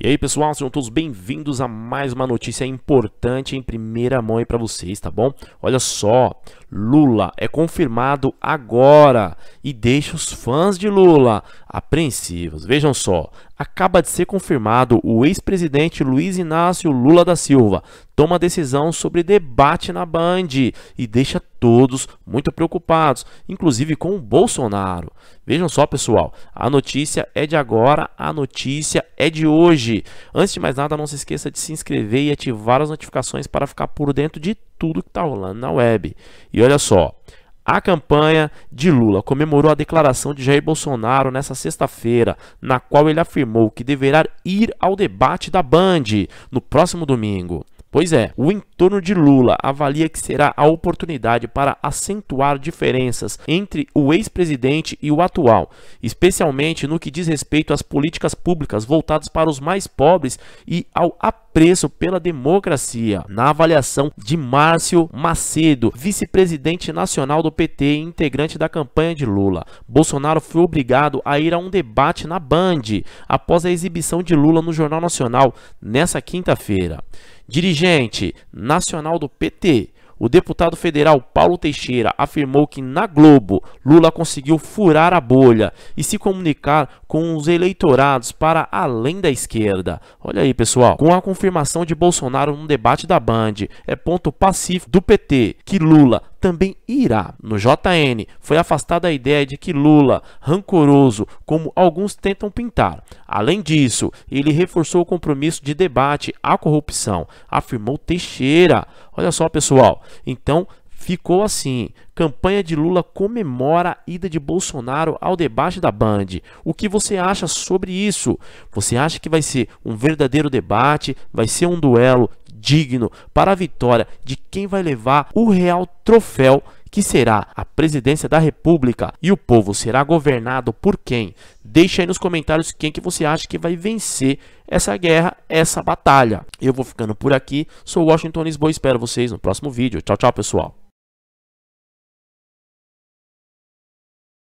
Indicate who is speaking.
Speaker 1: E aí, pessoal, sejam todos bem-vindos a mais uma notícia importante em primeira mão aí para vocês, tá bom? Olha só, Lula é confirmado agora e deixa os fãs de Lula apreensivos. Vejam só, acaba de ser confirmado o ex-presidente Luiz Inácio Lula da Silva toma decisão sobre debate na Band e deixa todos muito preocupados, inclusive com o Bolsonaro. Vejam só, pessoal, a notícia é de agora, a notícia é de hoje. Antes de mais nada, não se esqueça de se inscrever e ativar as notificações para ficar por dentro de tudo que está rolando na web. E olha só, a campanha de Lula comemorou a declaração de Jair Bolsonaro nesta sexta-feira, na qual ele afirmou que deverá ir ao debate da Band no próximo domingo. Pois é, o entorno de Lula avalia que será a oportunidade para acentuar diferenças entre o ex-presidente e o atual, especialmente no que diz respeito às políticas públicas voltadas para os mais pobres e ao apoio apreço pela democracia. Na avaliação de Márcio Macedo, vice-presidente nacional do PT e integrante da campanha de Lula, Bolsonaro foi obrigado a ir a um debate na Band após a exibição de Lula no Jornal Nacional nessa quinta-feira. Dirigente nacional do PT o deputado federal Paulo Teixeira afirmou que na Globo Lula conseguiu furar a bolha e se comunicar com os eleitorados para além da esquerda. Olha aí, pessoal. Com a confirmação de Bolsonaro num debate da Band, é ponto pacífico do PT que Lula também irá. No JN, foi afastada a ideia de que Lula, rancoroso, como alguns tentam pintar. Além disso, ele reforçou o compromisso de debate à corrupção, afirmou Teixeira. Olha só, pessoal. Então, ficou assim. Campanha de Lula comemora a ida de Bolsonaro ao debate da Band. O que você acha sobre isso? Você acha que vai ser um verdadeiro debate? Vai ser um duelo digno para a vitória de quem vai levar o real troféu que será a presidência da República e o povo será governado por quem? Deixa aí nos comentários quem que você acha que vai vencer essa guerra, essa batalha. Eu vou ficando por aqui. Sou Washington Lisboa, espero vocês no próximo vídeo. Tchau, tchau, pessoal.